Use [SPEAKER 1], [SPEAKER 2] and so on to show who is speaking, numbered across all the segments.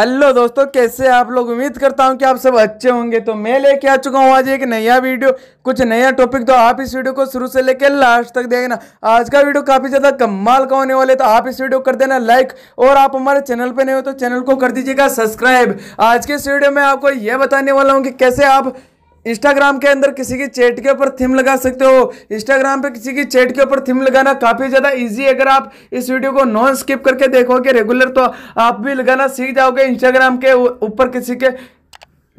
[SPEAKER 1] hello दोस्तों कैसे आप लोग उम्मीद करता हूं कि आप सब अच्छे होंगे तो मैं लेके आ चुका हूं आज एक नया वीडियो कुछ नया टॉपिक तो आप इस वीडियो को शुरू से लेकर लास्ट तक देखना आज का वीडियो काफ़ी ज़्यादा कमाल का होने वाले तो आप इस वीडियो कर देना लाइक और आप हमारे चैनल पर नहीं हो तो चैनल को कर दीजिएगा सब्सक्राइब आज के इस वीडियो में आपको यह बताने वाला हूँ कि कैसे आप इंस्टाग्राम के अंदर किसी की चैट के ऊपर थीम लगा सकते हो इंस्टाग्राम पे किसी की चैट के ऊपर थीम लगाना काफ़ी ज़्यादा इजी है अगर आप इस वीडियो को नॉन स्किप करके देखोगे रेगुलर तो आप भी लगाना सीख जाओगे इंस्टाग्राम के ऊपर किसी के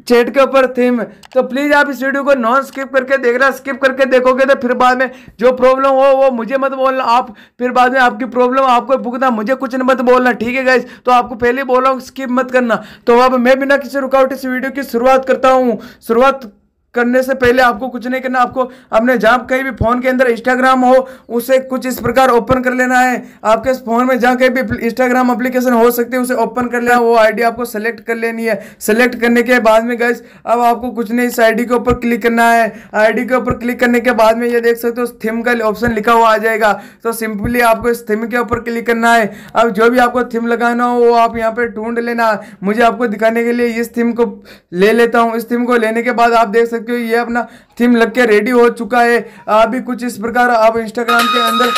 [SPEAKER 1] चैट के ऊपर थीम तो प्लीज़ आप इस वीडियो को नॉन स्किप करके देखना स्किप करके देखोगे तो फिर बाद में जो प्रॉब्लम हो वो मुझे मत बोलना आप फिर बाद में आपकी प्रॉब्लम आपको भुगतना मुझे कुछ नहीं मत बोलना ठीक है गाइज तो आपको पहले बोला स्किप मत करना तो अब मैं बिना किसी रुकावट इस वीडियो की शुरुआत करता हूँ शुरुआत करने से पहले आपको कुछ नहीं करना आपको अपने जहाँ कहीं भी फोन के अंदर इंस्टाग्राम हो उसे कुछ इस प्रकार ओपन कर लेना है आपके फोन में जहाँ कहीं भी इंस्टाग्राम एप्लीकेशन हो सकती है उसे ओपन कर लेना वो आईडी आपको सेलेक्ट कर लेनी है सेलेक्ट करने के बाद में गैस अब आपको कुछ नहीं इस आई के ऊपर क्लिक करना है आई के ऊपर क्लिक करने के बाद में ये देख सकते हो थीम का ऑप्शन लिखा हुआ आ जाएगा तो सिंपली आपको इस थीम के ऊपर क्लिक करना है अब जो भी आपको थीम लगाना हो वो आप यहाँ पर ढूंढ लेना मुझे आपको दिखाने के लिए इस थीम को ले लेता हूँ इस थीम को लेने के बाद आप देख सकते सकते हो ये अपना थीम लग के रेडी हो चुका है अभी कुछ इस प्रकार आप इंस्टाग्राम के अंदर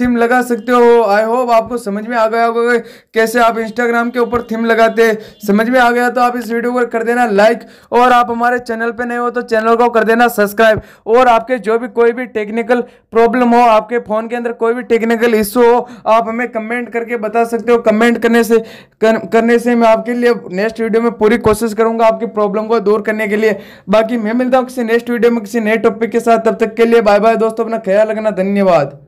[SPEAKER 1] थीम लगा सकते हो आई होप आपको समझ में आ गया होगा कैसे आप इंस्टाग्राम के ऊपर थीम लगाते समझ में आ गया तो आप इस वीडियो को कर देना लाइक और आप हमारे चैनल पर नए हो तो चैनल को कर देना सब्सक्राइब और आपके जो भी कोई भी टेक्निकल प्रॉब्लम हो आपके फ़ोन के अंदर कोई भी टेक्निकल इशू हो आप हमें कमेंट करके बता सकते हो कमेंट करने से कर, करने से मैं आपके लिए नेक्स्ट वीडियो में पूरी कोशिश करूंगा आपकी प्रॉब्लम को दूर करने के लिए बाकी मैं मिलता हूँ किसी नेक्स्ट वीडियो में किसी नए टॉपिक के साथ तब तक के लिए बाय बाय दोस्तों अपना ख्याल रखना धन्यवाद